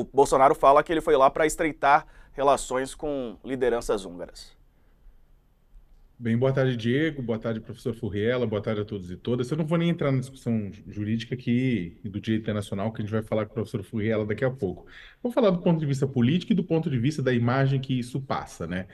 O Bolsonaro fala que ele foi lá para estreitar relações com lideranças húngaras. Bem, boa tarde, Diego. Boa tarde, professor Furriela. Boa tarde a todos e todas. Eu não vou nem entrar na discussão jurídica aqui do direito internacional, que a gente vai falar com o professor Furriela daqui a pouco. Vou falar do ponto de vista político e do ponto de vista da imagem que isso passa, né?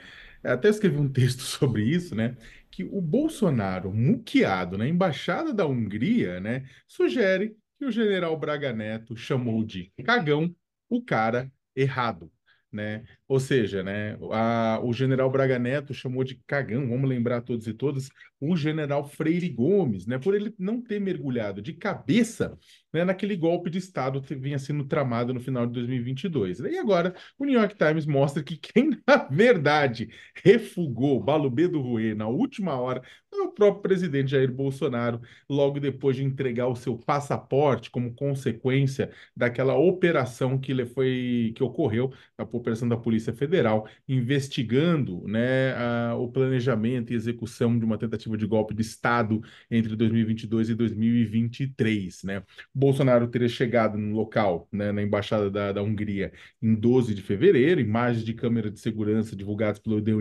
Até escrevi um texto sobre isso, né? Que o Bolsonaro, muqueado na embaixada da Hungria, né, sugere que o general Braga Neto chamou de cagão o cara errado, né? Ou seja, né, a, o general Braga Neto chamou de cagão, vamos lembrar todos e todas, o general Freire Gomes, né, por ele não ter mergulhado de cabeça né, naquele golpe de Estado que vinha sendo tramado no final de 2022. E agora o New York Times mostra que quem, na verdade, refugou Balubê do Rouet na última hora foi o próprio presidente Jair Bolsonaro, logo depois de entregar o seu passaporte como consequência daquela operação que, ele foi, que ocorreu, a operação da polícia Polícia Federal investigando né, a, o planejamento e execução de uma tentativa de golpe de Estado entre 2022 e 2023. Né? Bolsonaro teria chegado no local, né, na Embaixada da, da, Hungria, em 12 de fevereiro. Imagens de câmera de segurança divulgadas pelo The,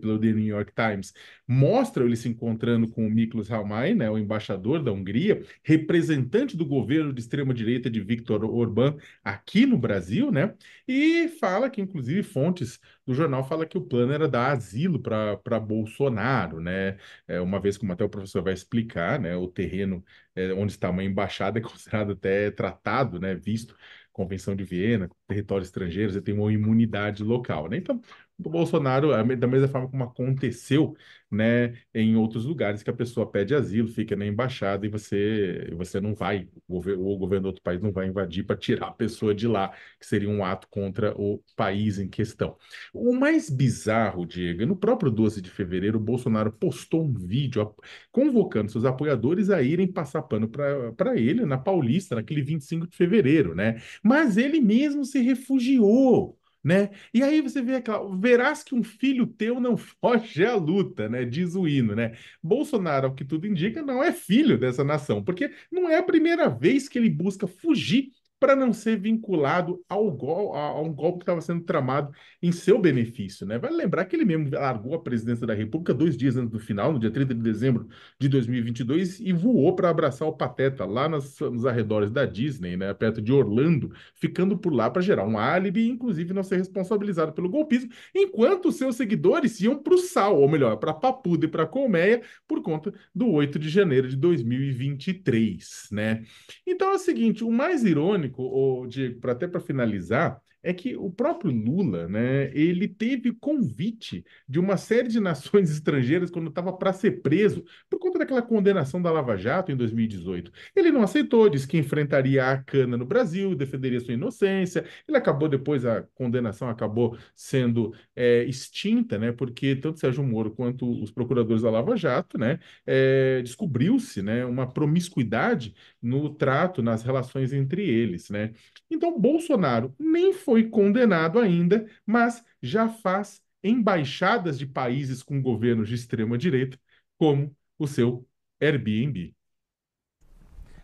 pelo The New York Times mostram ele se encontrando com o Miklos Halmai, né, o embaixador da Hungria, representante do governo de extrema-direita de Viktor Orbán aqui no Brasil, né? E fala que, inclusive, fontes do jornal fala que o plano era dar asilo para Bolsonaro, né? É, uma vez, como até o professor vai explicar, né? O terreno é, onde está uma embaixada, é considerado até tratado, né, visto, Convenção de Viena, território estrangeiro, você tem uma imunidade local, né? Então, o Bolsonaro, da mesma forma como aconteceu, né, em outros lugares que a pessoa pede asilo, fica na embaixada e você, você não vai, o, o governo do outro país não vai invadir para tirar a pessoa de lá, que seria um ato contra o país em questão. O mais bizarro, Diego, é no próprio 12 de fevereiro, o Bolsonaro postou um vídeo convocando seus apoiadores a irem passar pano para ele na Paulista, naquele 25 de fevereiro, né? Mas ele mesmo se refugiou né? E aí você vê aquela, verás que um filho teu não foge à luta, né? Diz o hino, né? Bolsonaro, ao que tudo indica, não é filho dessa nação, porque não é a primeira vez que ele busca fugir para não ser vinculado ao gol, a, a um golpe que estava sendo tramado em seu benefício. Né? Vale lembrar que ele mesmo largou a presidência da República dois dias antes do final, no dia 30 de dezembro de 2022, e voou para abraçar o Pateta lá nas, nos arredores da Disney, né? perto de Orlando, ficando por lá para gerar um álibi e, inclusive, não ser responsabilizado pelo golpismo, enquanto seus seguidores iam para o sal, ou melhor, para Papuda e para Colmeia, por conta do 8 de janeiro de 2023. Né? Então é o seguinte, o mais irônico irônico, Diego, até para finalizar, é que o próprio Lula, né, ele teve convite de uma série de nações estrangeiras quando estava para ser preso por conta daquela condenação da Lava Jato em 2018. Ele não aceitou, disse que enfrentaria a cana no Brasil, defenderia sua inocência. Ele acabou depois a condenação acabou sendo é, extinta, né, porque tanto Sérgio Moro quanto os procuradores da Lava Jato, né, é, descobriu-se, né, uma promiscuidade no trato, nas relações entre eles deles, né? Então, Bolsonaro nem foi condenado ainda, mas já faz embaixadas de países com governos de extrema direita, como o seu Airbnb.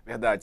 Verdade.